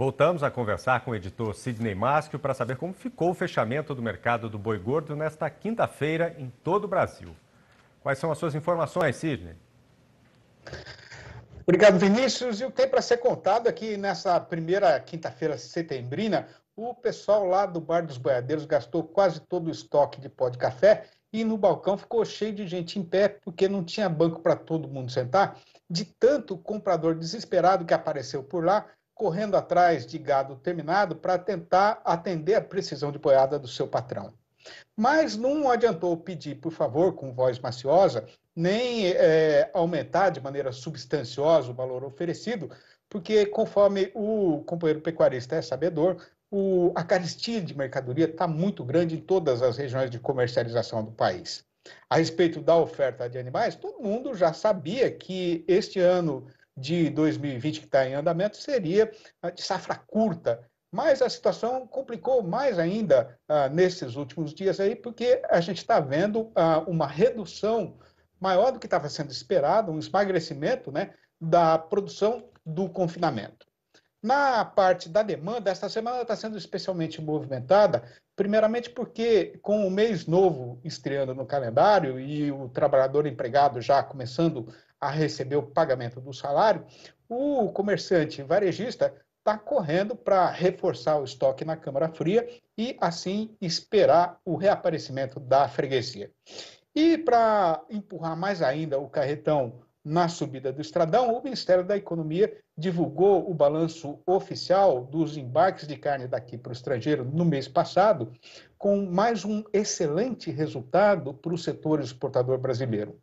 Voltamos a conversar com o editor Sidney Maschio para saber como ficou o fechamento do mercado do boi gordo nesta quinta-feira em todo o Brasil. Quais são as suas informações, Sidney? Obrigado, Vinícius. E o que tem para ser contado aqui é nessa primeira quinta-feira setembrina, o pessoal lá do Bar dos Boiadeiros gastou quase todo o estoque de pó de café e no balcão ficou cheio de gente em pé porque não tinha banco para todo mundo sentar, de tanto comprador desesperado que apareceu por lá correndo atrás de gado terminado para tentar atender a precisão de boiada do seu patrão. Mas não adiantou pedir, por favor, com voz maciosa, nem é, aumentar de maneira substanciosa o valor oferecido, porque, conforme o companheiro pecuarista é sabedor, o, a caristia de mercadoria está muito grande em todas as regiões de comercialização do país. A respeito da oferta de animais, todo mundo já sabia que este ano de 2020 que está em andamento seria de safra curta. Mas a situação complicou mais ainda ah, nesses últimos dias aí, porque a gente está vendo ah, uma redução maior do que estava sendo esperado, um esmagrecimento né, da produção do confinamento. Na parte da demanda, esta semana está sendo especialmente movimentada, primeiramente porque, com o mês novo estreando no calendário e o trabalhador empregado já começando a receber o pagamento do salário, o comerciante varejista está correndo para reforçar o estoque na Câmara Fria e, assim, esperar o reaparecimento da freguesia. E, para empurrar mais ainda o carretão na subida do Estradão, o Ministério da Economia divulgou o balanço oficial dos embarques de carne daqui para o estrangeiro no mês passado, com mais um excelente resultado para o setor exportador brasileiro.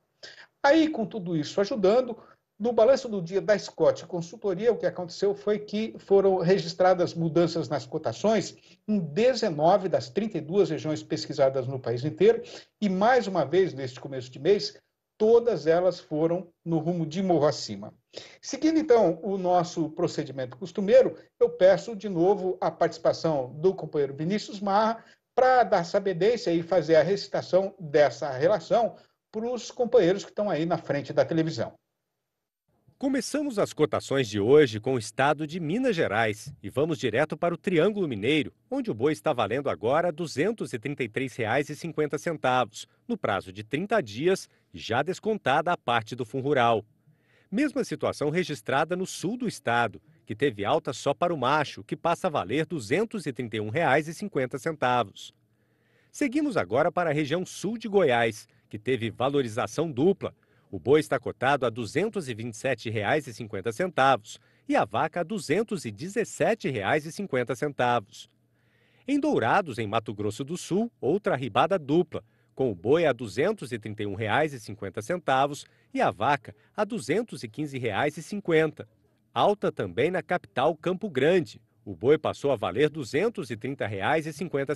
Aí, com tudo isso ajudando, no balanço do dia da Scott Consultoria, o que aconteceu foi que foram registradas mudanças nas cotações em 19 das 32 regiões pesquisadas no país inteiro, e mais uma vez, neste começo de mês, todas elas foram no rumo de morro acima. Seguindo então o nosso procedimento costumeiro, eu peço de novo a participação do companheiro Vinícius Marra para dar sabedência e fazer a recitação dessa relação para os companheiros que estão aí na frente da televisão. Começamos as cotações de hoje com o estado de Minas Gerais e vamos direto para o Triângulo Mineiro, onde o boi está valendo agora R$ 233,50, no prazo de 30 dias, já descontada a parte do Fundo Rural. Mesma situação registrada no sul do estado, que teve alta só para o macho, que passa a valer R$ 231,50. Seguimos agora para a região sul de Goiás, que teve valorização dupla. O boi está cotado a R$ 227,50 e a vaca a R$ 217,50. Em Dourados, em Mato Grosso do Sul, outra ribada dupla, com o boi a R$ 231,50 e a vaca a R$ 215,50. Alta também na capital Campo Grande. O boi passou a valer R$ 230,50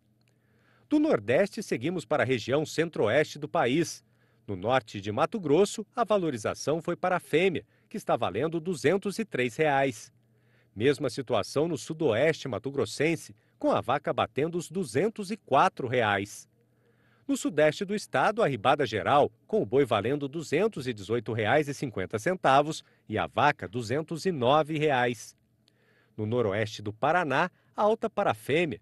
Do Nordeste, seguimos para a região centro-oeste do país. No norte de Mato Grosso, a valorização foi para a fêmea, que está valendo R$ 203. Reais. Mesma situação no sudoeste mato-grossense, com a vaca batendo os R$ 204. Reais. No sudeste do estado, a ribada geral, com o boi valendo R$ 218,50 e a vaca R$ 209. Reais. No noroeste do Paraná, alta para a fêmea,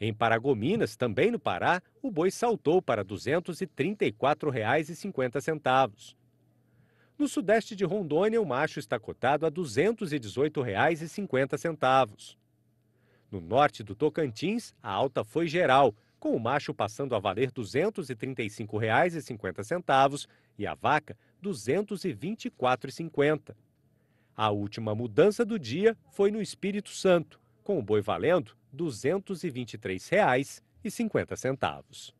Em Paragominas, também no Pará, o boi saltou para R$ 234,50. No sudeste de Rondônia, o macho está cotado a R$ 218,50. No norte do Tocantins, a alta foi geral, com o macho passando a valer R$ 235,50 e a vaca R$ 224,50. A última mudança do dia foi no Espírito Santo, com o boi valendo R$ 223,50.